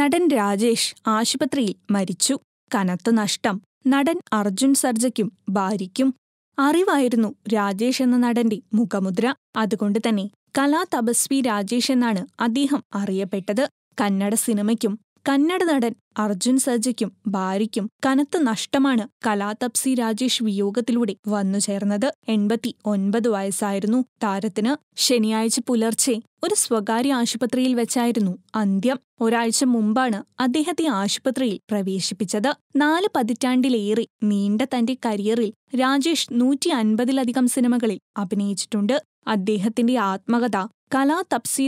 നടൻ രാജേഷ് ആശുപത്രിയിൽ മരിച്ചു കനത്ത നഷ്ടം നടൻ അർജുൻ സർജയ്ക്കും ഭാര്യയ്ക്കും അറിവായിരുന്നു രാജേഷ് എന്ന നടന്റെ മുഖമുദ്ര അതുകൊണ്ട് തന്നെ കലാതപസ്വി രാജേഷ് എന്നാണ് അദ്ദേഹം അറിയപ്പെട്ടത് കന്നഡ സിനിമയ്ക്കും കന്നഡ നടൻ അർജുൻ സർജയ്ക്കും ഭാര്യയ്ക്കും കനത്ത നഷ്ടമാണ് കലാതപ്സി രാജേഷ് വിയോഗത്തിലൂടെ ചേർന്നത് എൺപത്തി ഒൻപത് വയസ്സായിരുന്നു താരത്തിന് ശനിയാഴ്ച പുലർച്ചെ ഒരു സ്വകാര്യ ആശുപത്രിയിൽ വെച്ചായിരുന്നു അന്ത്യം ഒരാഴ്ച മുമ്പാണ് അദ്ദേഹത്തെ ആശുപത്രിയിൽ പ്രവേശിപ്പിച്ചത് നാല് പതിറ്റാണ്ടിലേറെ നീണ്ട തന്റെ കരിയറിൽ രാജേഷ് നൂറ്റി അൻപതിലധികം സിനിമകളിൽ അഭിനയിച്ചിട്ടുണ്ട് അദ്ദേഹത്തിന്റെ ആത്മകഥ കലാ തപ്സി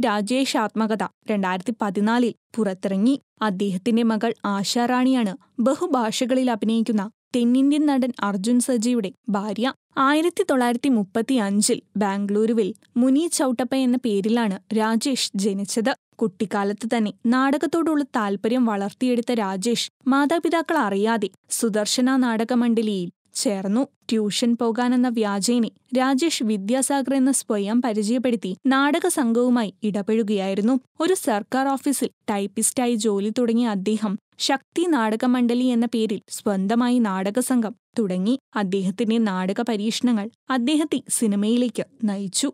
ആത്മകഥ രണ്ടായിരത്തി പതിനാലിൽ പുറത്തിറങ്ങി അദ്ദേഹത്തിന്റെ മകൾ ആശാറാണിയാണ് ബഹുഭാഷകളിൽ അഭിനയിക്കുന്ന തെന്നിന്ത്യൻ നടൻ അർജുൻ സജിയുടെ ഭാര്യ ആയിരത്തി തൊള്ളായിരത്തി മുപ്പത്തി അഞ്ചിൽ ബാംഗ്ലൂരുവിൽ മുനി ചൌട്ടപ്പ എന്ന പേരിലാണ് രാജേഷ് ജനിച്ചത് കുട്ടിക്കാലത്ത് തന്നെ നാടകത്തോടുള്ള താൽപര്യം വളർത്തിയെടുത്ത രാജേഷ് മാതാപിതാക്കൾ അറിയാതെ സുദർശന നാടകമണ്ഡലിയിൽ ചേർന്നു ട്യൂഷൻ പോകാനെന്ന വ്യാജേനെ രാജേഷ് വിദ്യാസാഗർ എന്ന സ്വയം പരിചയപ്പെടുത്തി നാടക സംഘവുമായി ഇടപെടുകയായിരുന്നു ഒരു സർക്കാർ ഓഫീസിൽ ടൈപ്പിസ്റ്റായി ജോലി തുടങ്ങിയ അദ്ദേഹം ശക്തി നാടകമണ്ഡലി എന്ന പേരിൽ സ്വന്തമായി നാടകസംഘം തുടങ്ങി അദ്ദേഹത്തിന്റെ നാടക പരീക്ഷണങ്ങൾ അദ്ദേഹത്തെ സിനിമയിലേക്ക് നയിച്ചു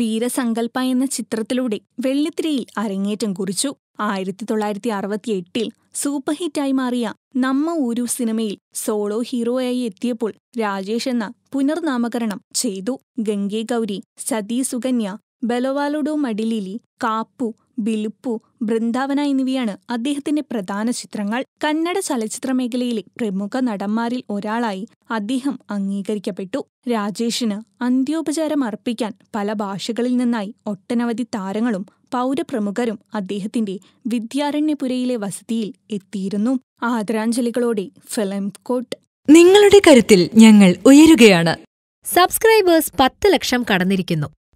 വീരസങ്കൽപ്പ എന്ന ചിത്രത്തിലൂടെ വെള്ളിത്തിരയിൽ അരങ്ങേറ്റം കുറിച്ചു ആയിരത്തി തൊള്ളായിരത്തി അറുപത്തി എട്ടിൽ സൂപ്പർഹിറ്റായി മാറിയ നമ്മ ഊരു സിനിമയിൽ സോളോ ഹീറോയായി എത്തിയപ്പോൾ രാജേഷ് എന്ന പുനർനാമകരണം ചെയ്തു ഗംഗേ ഗൗരി സതീസുകന്യ ബെലൊവാലുഡോ മടിലിലി കാപ്പു ബിലുപ്പു ബൃന്ദാവന എന്നിവയാണ് അദ്ദേഹത്തിന്റെ പ്രധാന ചിത്രങ്ങൾ കന്നഡ ചലച്ചിത്ര മേഖലയിലെ പ്രമുഖ നടന്മാരിൽ ഒരാളായി അദ്ദേഹം അംഗീകരിക്കപ്പെട്ടു രാജേഷിന് അന്ത്യോപചാരം അർപ്പിക്കാൻ പല ഭാഷകളിൽ നിന്നായി ഒട്ടനവധി താരങ്ങളും പൗരപ്രമുഖരും അദ്ദേഹത്തിന്റെ വിദ്യാരണ്യപുരയിലെ വസതിയിൽ എത്തിയിരുന്നു ആദരാഞ്ജലികളോടെ ഫിലിം കോട്ട് നിങ്ങളുടെ കരുത്തിൽ ഞങ്ങൾ ഉയരുകയാണ് സബ്സ്ക്രൈബേഴ്സ് പത്ത് ലക്ഷം കടന്നിരിക്കുന്നു